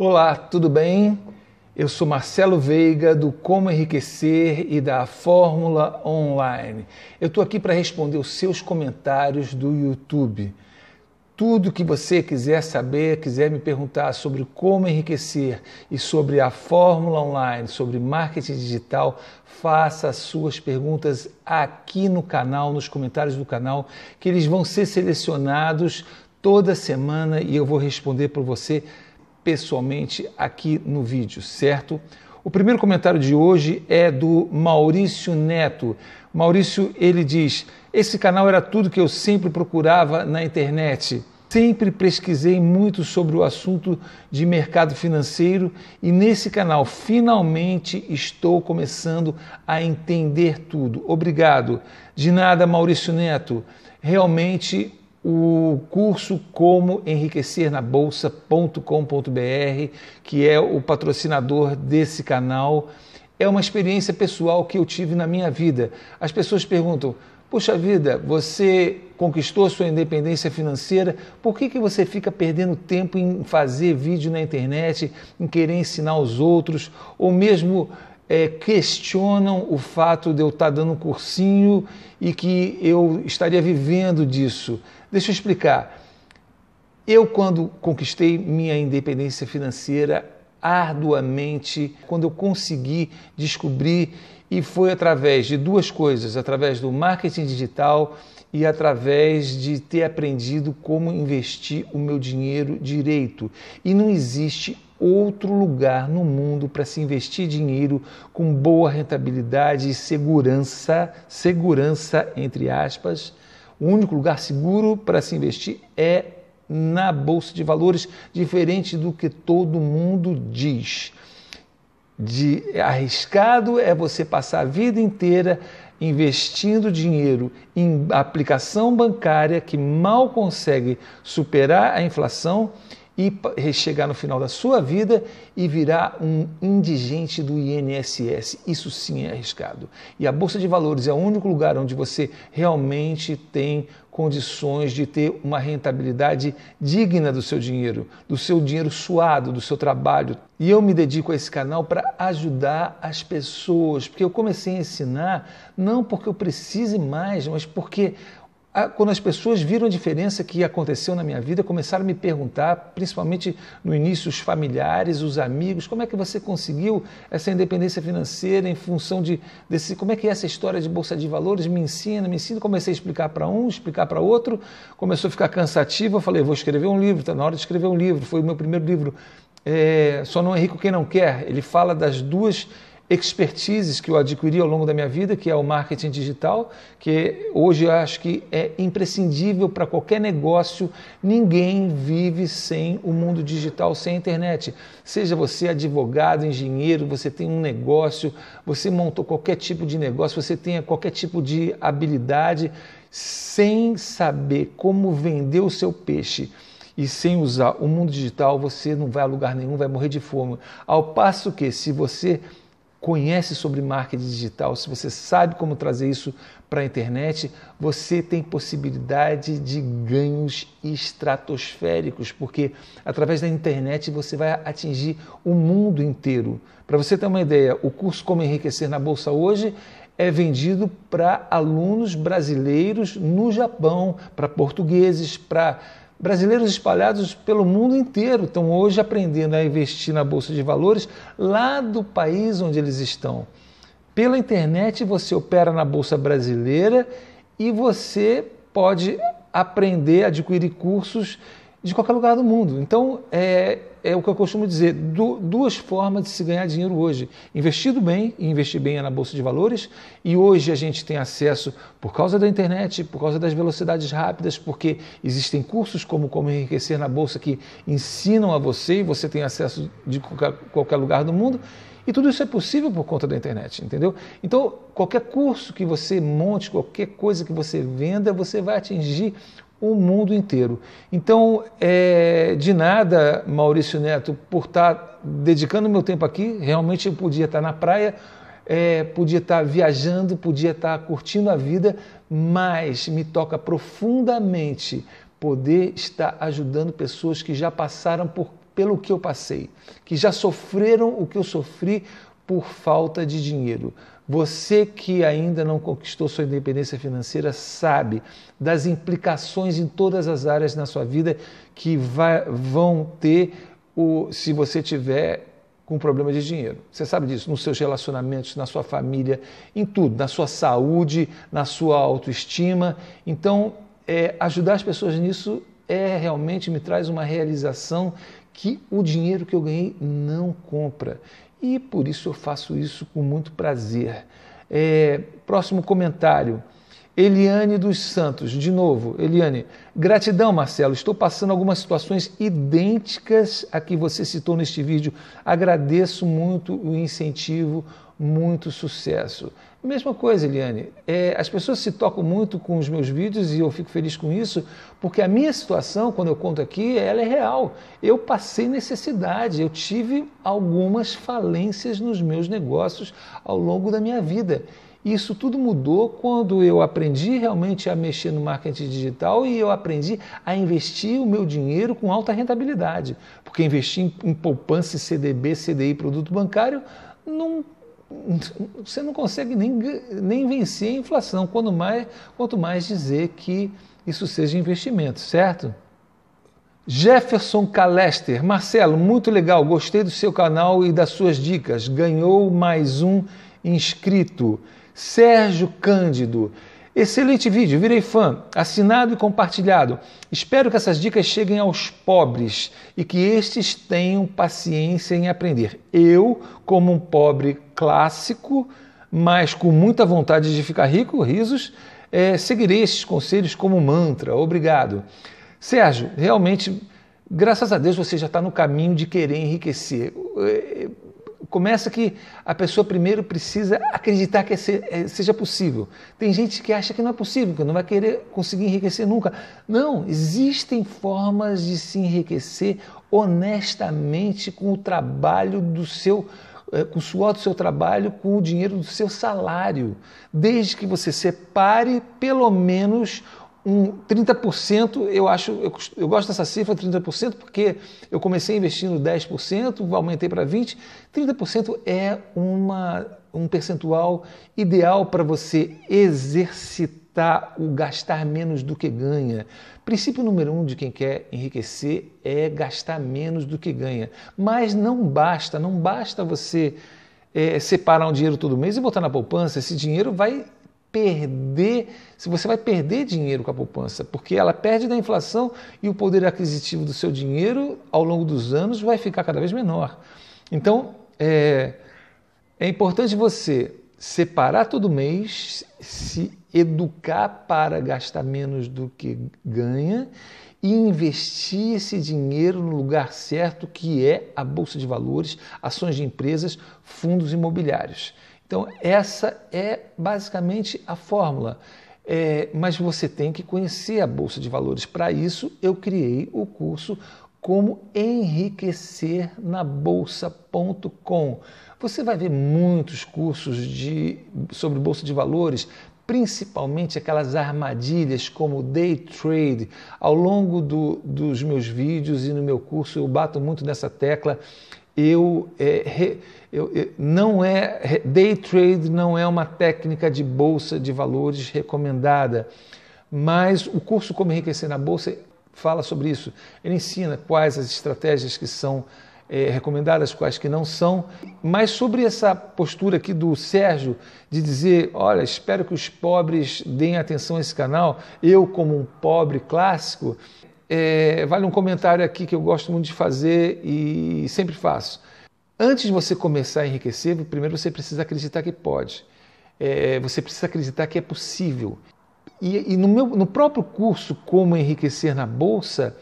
Olá, tudo bem? Eu sou Marcelo Veiga do Como Enriquecer e da Fórmula Online. Eu estou aqui para responder os seus comentários do YouTube. Tudo que você quiser saber, quiser me perguntar sobre como enriquecer e sobre a Fórmula Online, sobre marketing digital, faça as suas perguntas aqui no canal, nos comentários do canal, que eles vão ser selecionados toda semana e eu vou responder para você pessoalmente aqui no vídeo, certo? O primeiro comentário de hoje é do Maurício Neto. Maurício, ele diz: "Esse canal era tudo que eu sempre procurava na internet. Sempre pesquisei muito sobre o assunto de mercado financeiro e nesse canal finalmente estou começando a entender tudo. Obrigado. De nada, Maurício Neto. Realmente o curso Como Enriquecer na Bolsa.com.br, que é o patrocinador desse canal. É uma experiência pessoal que eu tive na minha vida. As pessoas perguntam: Puxa vida, você conquistou sua independência financeira, por que, que você fica perdendo tempo em fazer vídeo na internet, em querer ensinar os outros, ou mesmo é, questionam o fato de eu estar dando um cursinho e que eu estaria vivendo disso. Deixa eu explicar. Eu, quando conquistei minha independência financeira, arduamente, quando eu consegui descobrir, e foi através de duas coisas: através do marketing digital e através de ter aprendido como investir o meu dinheiro direito. E não existe outro lugar no mundo para se investir dinheiro com boa rentabilidade e segurança, segurança entre aspas. O único lugar seguro para se investir é na bolsa de valores, diferente do que todo mundo diz. De arriscado é você passar a vida inteira investindo dinheiro em aplicação bancária que mal consegue superar a inflação e chegar no final da sua vida e virar um indigente do INSS. Isso sim é arriscado. E a Bolsa de Valores é o único lugar onde você realmente tem condições de ter uma rentabilidade digna do seu dinheiro, do seu dinheiro suado, do seu trabalho. E eu me dedico a esse canal para ajudar as pessoas, porque eu comecei a ensinar não porque eu precise mais, mas porque ah, quando as pessoas viram a diferença que aconteceu na minha vida, começaram a me perguntar, principalmente no início, os familiares, os amigos, como é que você conseguiu essa independência financeira em função de desse, como é que é essa história de bolsa de valores? Me ensina, me ensina. Comecei a explicar para um, explicar para outro, começou a ficar cansativo. Eu falei, vou escrever um livro, está na hora de escrever um livro. Foi o meu primeiro livro. É, Só não é rico quem não quer. Ele fala das duas expertises que eu adquiri ao longo da minha vida, que é o marketing digital, que hoje eu acho que é imprescindível para qualquer negócio. Ninguém vive sem o mundo digital, sem a internet. Seja você advogado, engenheiro, você tem um negócio, você montou qualquer tipo de negócio, você tenha qualquer tipo de habilidade, sem saber como vender o seu peixe e sem usar o mundo digital, você não vai a lugar nenhum, vai morrer de fome. Ao passo que se você conhece sobre marketing digital, se você sabe como trazer isso para a internet, você tem possibilidade de ganhos estratosféricos, porque através da internet você vai atingir o mundo inteiro. Para você ter uma ideia, o curso Como Enriquecer na Bolsa hoje é vendido para alunos brasileiros no Japão, para portugueses, para Brasileiros espalhados pelo mundo inteiro estão hoje aprendendo a investir na bolsa de valores lá do país onde eles estão. Pela internet você opera na bolsa brasileira e você pode aprender, a adquirir cursos de qualquer lugar do mundo. Então, é, é o que eu costumo dizer: du duas formas de se ganhar dinheiro hoje. Investido bem, e investir bem é na Bolsa de Valores, e hoje a gente tem acesso, por causa da internet, por causa das velocidades rápidas, porque existem cursos como Como Enriquecer na Bolsa que ensinam a você e você tem acesso de qualquer, qualquer lugar do mundo. E tudo isso é possível por conta da internet, entendeu? Então, qualquer curso que você monte, qualquer coisa que você venda, você vai atingir o mundo inteiro. Então, é, de nada, Maurício Neto, por estar tá dedicando meu tempo aqui, realmente eu podia estar tá na praia, é, podia estar tá viajando, podia estar curtindo a vida, mas me toca profundamente poder estar ajudando pessoas que já passaram por, pelo que eu passei, que já sofreram o que eu sofri por falta de dinheiro. Você que ainda não conquistou sua independência financeira sabe das implicações em todas as áreas na sua vida que vai, vão ter o, se você tiver com problema de dinheiro. Você sabe disso, nos seus relacionamentos, na sua família, em tudo, na sua saúde, na sua autoestima. Então, é, ajudar as pessoas nisso é realmente me traz uma realização que o dinheiro que eu ganhei não compra e por isso eu faço isso com muito prazer. É, próximo comentário. Eliane dos Santos, de novo, Eliane, gratidão, Marcelo. Estou passando algumas situações idênticas a que você citou neste vídeo. Agradeço muito o incentivo, muito sucesso. Mesma coisa, Eliane. É, as pessoas se tocam muito com os meus vídeos e eu fico feliz com isso, porque a minha situação, quando eu conto aqui, ela é real. Eu passei necessidade, eu tive algumas falências nos meus negócios ao longo da minha vida. Isso tudo mudou quando eu aprendi realmente a mexer no marketing digital e eu aprendi a investir o meu dinheiro com alta rentabilidade. Porque investir em poupança, CDB, CDI, produto bancário, não você não consegue nem, nem vencer a inflação, quanto mais, quanto mais dizer que isso seja investimento, certo? Jefferson Calester, Marcelo, muito legal, gostei do seu canal e das suas dicas. Ganhou mais um inscrito. Sérgio Cândido, Excelente vídeo, virei fã, assinado e compartilhado. Espero que essas dicas cheguem aos pobres e que estes tenham paciência em aprender. Eu, como um pobre clássico, mas com muita vontade de ficar rico, risos, é, seguirei estes conselhos como mantra. Obrigado. Sérgio, realmente, graças a Deus você já está no caminho de querer enriquecer. É, começa que a pessoa primeiro precisa acreditar que eh, seja possível. Tem gente que acha que não é possível, que não vai querer conseguir enriquecer nunca. Não, existem formas de se enriquecer honestamente com o trabalho do seu eh, com o suor do seu trabalho, com o dinheiro do seu salário, desde que você separe pelo menos um 30%, eu acho, eu, eu, gosto dessa cifra 30%, porque eu comecei investindo 10%, aumentei para 20%. 30% é uma, um percentual ideal para você exercitar o gastar menos do que ganha. Princípio número um de quem quer enriquecer é gastar menos do que ganha. Mas não basta, não basta você é, separar um dinheiro todo mês e botar na poupança. Esse dinheiro vai perder, se você vai perder dinheiro com a poupança, porque ela perde da inflação e o poder aquisitivo do seu dinheiro ao longo dos anos vai ficar cada vez menor. Então é, é importante você separar todo mês, se educar para gastar menos do que ganha e investir esse dinheiro no lugar certo, que é a bolsa de valores, ações de empresas, fundos imobiliários. Então, essa é basicamente a fórmula. É, mas você tem que conhecer a Bolsa de Valores. Para isso, eu criei o curso Como Enriquecer na Bolsa.com. Você vai ver muitos cursos de, sobre Bolsa de Valores, principalmente aquelas armadilhas como day trade. Ao longo do, dos meus vídeos e no meu curso, eu bato muito nessa tecla eu, é, re, eu, eu, não é day trade não é uma técnica de bolsa de valores recomendada, mas o curso Como Enriquecer na Bolsa fala sobre isso. Ele ensina quais as estratégias que são é, recomendadas, quais que não são. Mas sobre essa postura aqui do Sérgio de dizer, olha, espero que os pobres deem atenção a esse canal. Eu como um pobre clássico, é, vale um comentário aqui que eu gosto muito de fazer e sempre faço. Antes de você começar a enriquecer, primeiro você precisa acreditar que pode. É, você precisa acreditar que é possível. E, e no, meu, no próprio curso Como Enriquecer na Bolsa,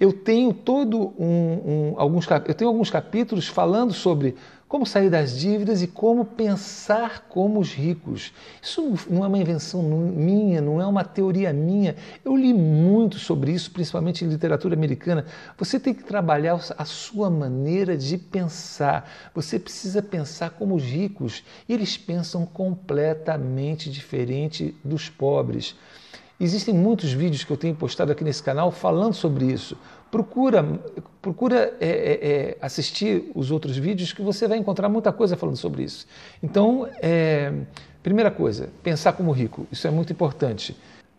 eu tenho todo um, um alguns eu tenho alguns capítulos falando sobre como sair das dívidas e como pensar como os ricos. Isso não é uma invenção minha, não é uma teoria minha. Eu li muito sobre isso, principalmente em literatura americana. Você tem que trabalhar a sua maneira de pensar. Você precisa pensar como os ricos. Eles pensam completamente diferente dos pobres. Existem muitos vídeos que eu tenho postado aqui nesse canal falando sobre isso procura, procura é, é, é, assistir os outros vídeos que você vai encontrar muita coisa falando sobre isso. Então, é, primeira coisa, pensar como rico, isso é muito importante.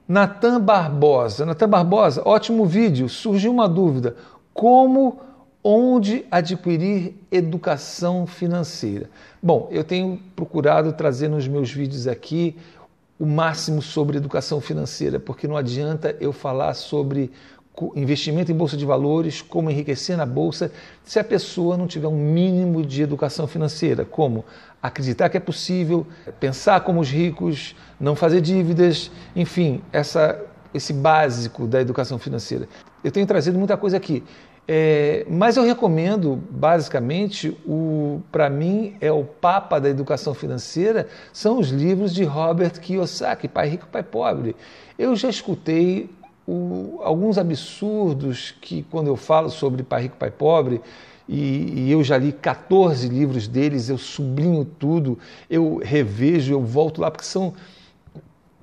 Natan Barbosa, Natan Barbosa, ótimo vídeo, surgiu uma dúvida, como, onde adquirir educação financeira? Bom, eu tenho procurado trazer nos meus vídeos aqui o máximo sobre educação financeira, porque não adianta eu falar sobre investimento em bolsa de valores, como enriquecer na bolsa, se a pessoa não tiver um mínimo de educação financeira, como acreditar que é possível, pensar como os ricos, não fazer dívidas, enfim, essa, esse básico da educação financeira. Eu tenho trazido muita coisa aqui. É, mas eu recomendo, basicamente, o para mim é o papa da educação financeira, são os livros de Robert Kiyosaki, Pai Rico, Pai Pobre. Eu já escutei o, alguns absurdos que, quando eu falo sobre Pai Rico, Pai Pobre, e, e, eu já li 14 livros deles, eu sublinho tudo, eu revejo, eu volto lá, porque são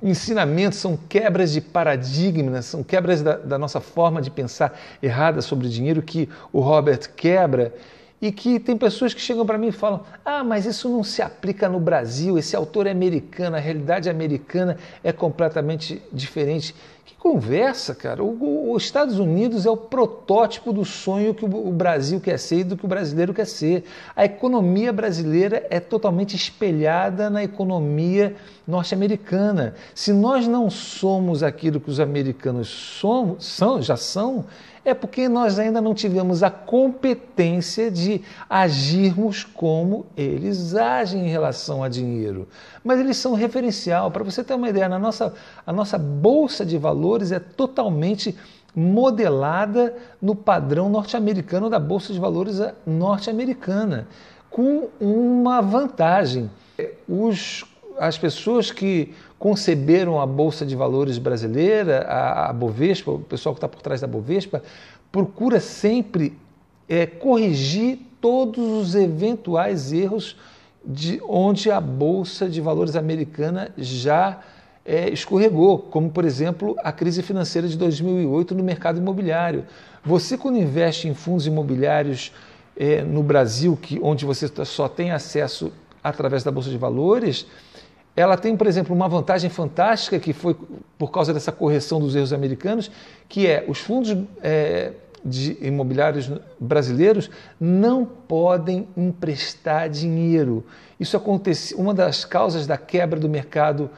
ensinamentos, são quebras de paradigmas, são quebras da, da nossa forma de pensar errada sobre dinheiro que o Robert quebra e que tem pessoas que chegam para mim e falam: ah, mas isso não se aplica no Brasil, esse autor é americano, a realidade americana é completamente diferente. Que conversa, cara! Os Estados Unidos é o protótipo do sonho que o Brasil quer ser e do que o brasileiro quer ser. A economia brasileira é totalmente espelhada na economia norte-americana. Se nós não somos aquilo que os americanos somos, são, já são, é porque nós ainda não tivemos a competência de agirmos como eles agem em relação a dinheiro. Mas eles são referencial. Para você ter uma ideia, na nossa, a nossa bolsa de valores é totalmente modelada no padrão norte-americano da bolsa de valores norte-americana, com uma vantagem. Os, as pessoas que conceberam a Bolsa de Valores brasileira, a, a Bovespa, o pessoal que está por trás da Bovespa, procura sempre é, corrigir todos os eventuais erros de onde a Bolsa de Valores americana já é, escorregou, como por exemplo a crise financeira de 2008 no mercado imobiliário. Você, quando investe em fundos imobiliários é, no Brasil, que, onde você só tem acesso através da Bolsa de Valores, ela tem, por exemplo, uma vantagem fantástica que foi por causa dessa correção dos erros americanos, que é os fundos é, de imobiliários brasileiros não podem emprestar dinheiro. Isso aconteceu, uma das causas da quebra do mercado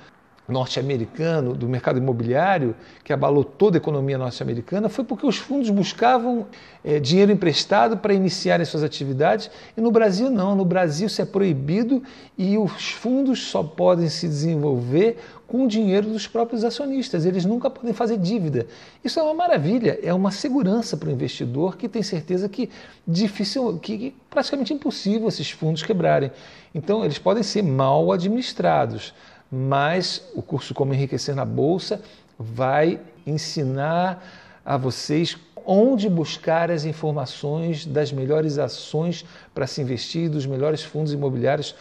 norte-americano, do mercado imobiliário, que abalou toda a economia norte-americana, foi porque os fundos buscavam é, dinheiro emprestado para iniciarem suas atividades e no Brasil não. No Brasil isso é proibido e os fundos só podem se desenvolver com o dinheiro dos próprios acionistas. Eles nunca podem fazer dívida. Isso é uma maravilha, é uma segurança para o investidor que tem certeza que difícil, que praticamente impossível esses fundos quebrarem. Então eles podem ser mal administrados mas o curso Como Enriquecer na Bolsa vai ensinar a vocês onde buscar as informações das melhores ações para se investir, dos melhores fundos imobiliários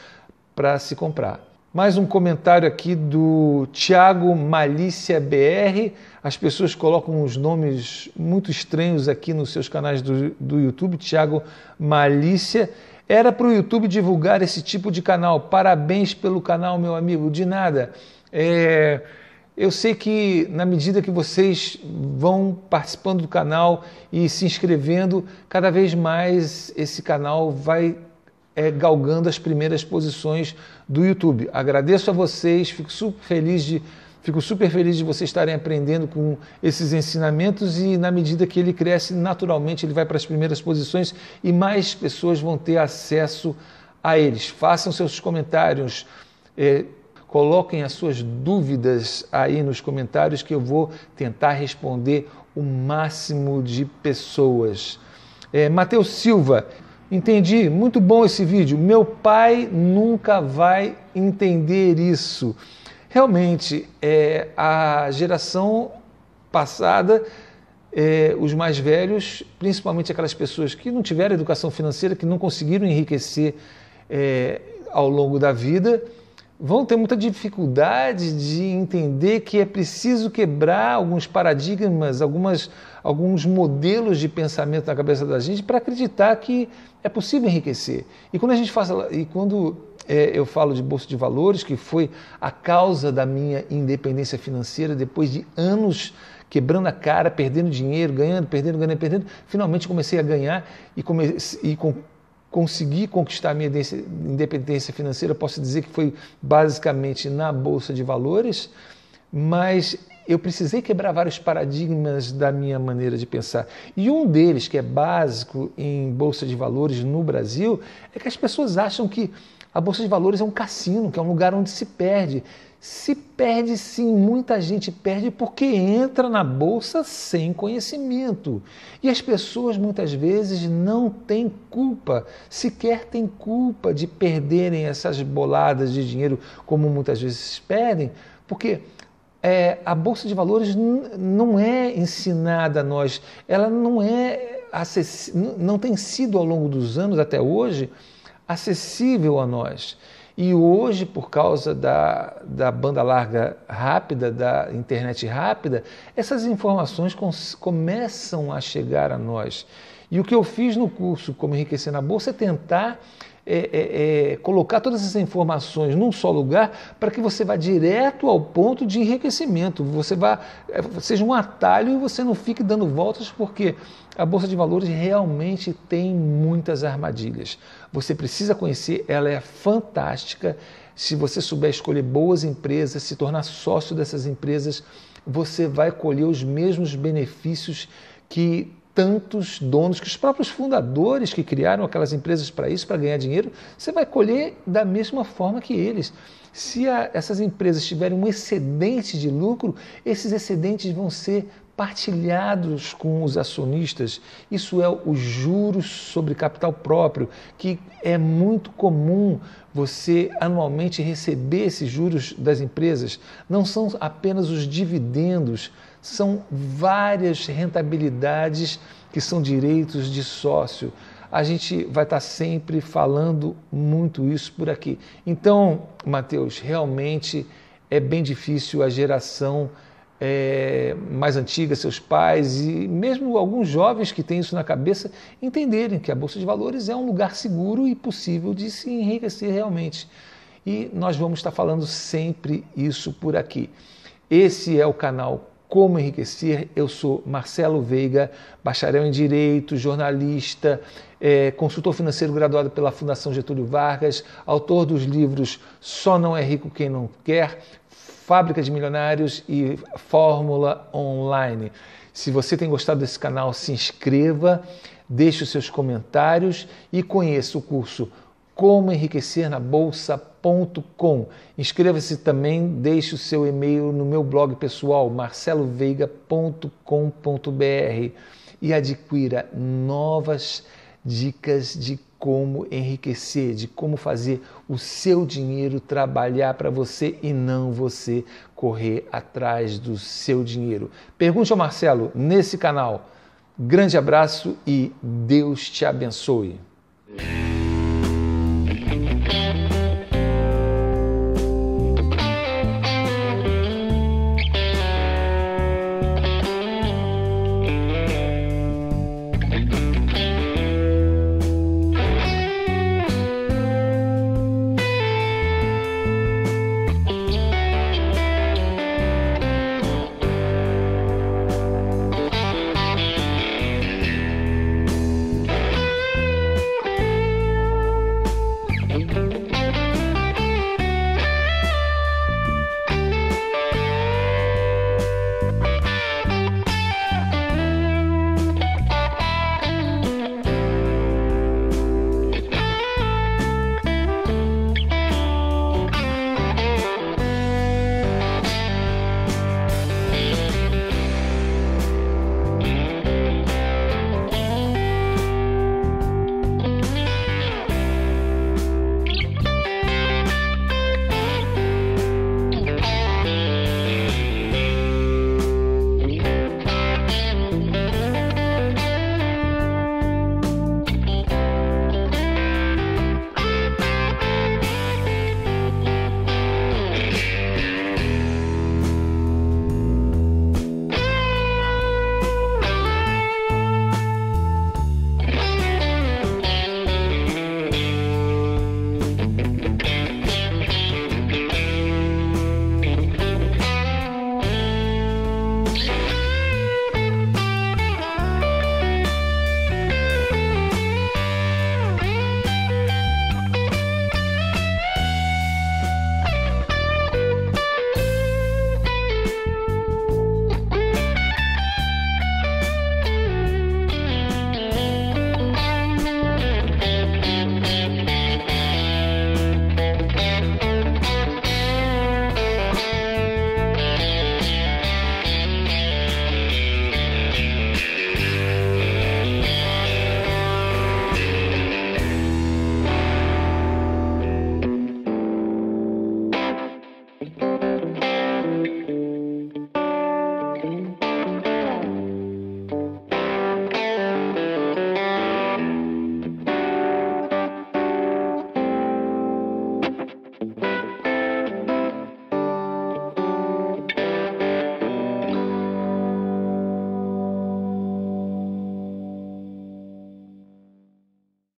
para se comprar. Mais um comentário aqui do Thiago Malícia BR. As pessoas colocam uns nomes muito estranhos aqui nos seus canais do, do YouTube. Thiago Malícia era para o YouTube divulgar esse tipo de canal. Parabéns pelo canal, meu amigo. De nada. É, eu sei que na medida que vocês vão participando do canal e se inscrevendo, cada vez mais esse canal vai é, galgando as primeiras posições do YouTube. Agradeço a vocês, fico super feliz de Fico super feliz de vocês estarem aprendendo com esses ensinamentos e, na medida que ele cresce, naturalmente ele vai para as primeiras posições e mais pessoas vão ter acesso a eles. Façam seus comentários, é, coloquem as suas dúvidas aí nos comentários que eu vou tentar responder o máximo de pessoas. É, Matheus Silva, entendi, muito bom esse vídeo. Meu pai nunca vai entender isso. Realmente, é, a geração passada, é, os mais velhos, principalmente aquelas pessoas que não tiveram educação financeira, que não conseguiram enriquecer é, ao longo da vida, vão ter muita dificuldade de entender que é preciso quebrar alguns paradigmas, algumas, alguns modelos de pensamento na cabeça da gente para acreditar que é possível enriquecer. E quando a gente faz, e quando é, eu falo de Bolsa de Valores, que foi a causa da minha independência financeira depois de anos quebrando a cara, perdendo dinheiro, ganhando, perdendo, ganhando, perdendo. Finalmente comecei a ganhar e, e com, consegui conquistar a minha independência financeira. Posso dizer que foi basicamente na Bolsa de Valores, mas eu precisei quebrar vários paradigmas da minha maneira de pensar. E um deles, que é básico em Bolsa de Valores no Brasil, é que as pessoas acham que a bolsa de valores é um cassino, que é um lugar onde se perde. Se perde sim, muita gente perde porque entra na bolsa sem conhecimento. E as pessoas muitas vezes não têm culpa, sequer têm culpa de perderem essas boladas de dinheiro como muitas vezes perdem, porque é, a bolsa de valores não é ensinada a nós, ela não é não tem sido ao longo dos anos até hoje acessível a nós. E hoje, por causa da, da banda larga rápida, da internet rápida, essas informações começam a chegar a nós. E o que eu fiz no curso Como Enriquecer na Bolsa é tentar é, é, é, colocar todas essas informações num só lugar para que você vá direto ao ponto de enriquecimento. Você vá, é, seja um atalho e você não fique dando voltas, porque a Bolsa de Valores realmente tem muitas armadilhas. Você precisa conhecer, ela é fantástica. Se você souber escolher boas empresas, se tornar sócio dessas empresas, você vai colher os mesmos benefícios que tantos donos que os próprios fundadores que criaram aquelas empresas para isso, para ganhar dinheiro, você vai colher da mesma forma que eles. Se a, essas empresas tiverem um excedente de lucro, esses excedentes vão ser partilhados com os acionistas. Isso é o juros sobre capital próprio, que é muito comum você anualmente receber esses juros das empresas. Não são apenas os dividendos, são várias rentabilidades que são direitos de sócio. A gente vai estar tá sempre falando muito isso por aqui. Então, Mateus, realmente é bem difícil a geração é, mais antiga, seus pais e mesmo alguns jovens que têm isso na cabeça entenderem que a bolsa de valores é um lugar seguro e possível de se enriquecer realmente. E nós vamos estar tá falando sempre isso por aqui. Esse é o canal como Enriquecer. Eu sou Marcelo Veiga, bacharel em Direito, jornalista, é, consultor financeiro graduado pela Fundação Getúlio Vargas, autor dos livros Só Não É Rico Quem Não Quer, Fábrica de Milionários e Fórmula Online. Se você tem gostado desse canal, se inscreva, deixe os seus comentários e conheça o curso como enriquecer na bolsa.com. Inscreva-se também, deixe o seu e-mail no meu blog pessoal marceloveiga.com.br e adquira novas dicas de como enriquecer, de como fazer o seu dinheiro trabalhar para você e não você correr atrás do seu dinheiro. Pergunte ao Marcelo nesse canal. Grande abraço e Deus te abençoe.